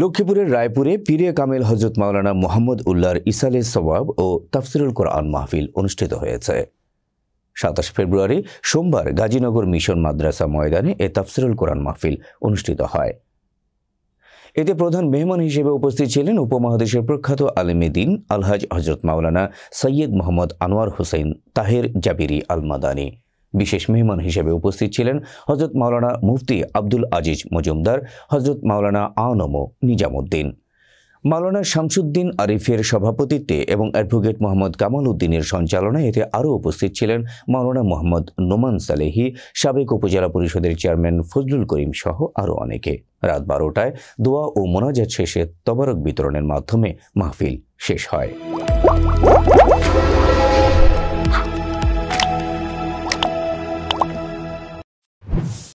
লক্ষ্মীপুরের রায়পুরে পিরে কামেল হজরত মাওলানা মোহাম্মদ উল্লাহর ইসালে সবাব ও তাফসিরুল কোরআন মাহফিল অনুষ্ঠিত হয়েছে সাতাশ ফেব্রুয়ারি সোমবার গাজীনগর মিশন মাদ্রাসা ময়দানে এ তাফসিরুল কোরআন মাহফিল অনুষ্ঠিত হয় এতে প্রধান মেহমান হিসেবে উপস্থিত ছিলেন উপমহাদেশের প্রখ্যাত আলেমে দিন আলহাজ হজরত মাওলানা সৈয়দ মোহাম্মদ আনোয়ার হোসেন তাহের জাবিরি আলমাদানী বিশেষ মেহমান হিসেবে উপস্থিত ছিলেন হজরত মাওলানা মুফতি আব্দুল আজিজ মজুমদার হজরত মাওলানা আনম নিজামুদ্দিন মাওলানা শামসুদ্দিন আরিফের সভাপতিত্বে এবং অ্যাডভোকেট মোহাম্মদ কামাল উদ্দিনের সঞ্চালনায় এতে আরও উপস্থিত ছিলেন মাওলানা মোহাম্মদ নোমান সালেহি সাবেক উপজেলা পরিষদের চেয়ারম্যান ফজলুল করিম সহ আরও অনেকে রাত বারোটায় দোয়া ও মোনাজাত শেষে তবারক বিতরণের মাধ্যমে মাহফিল শেষ হয়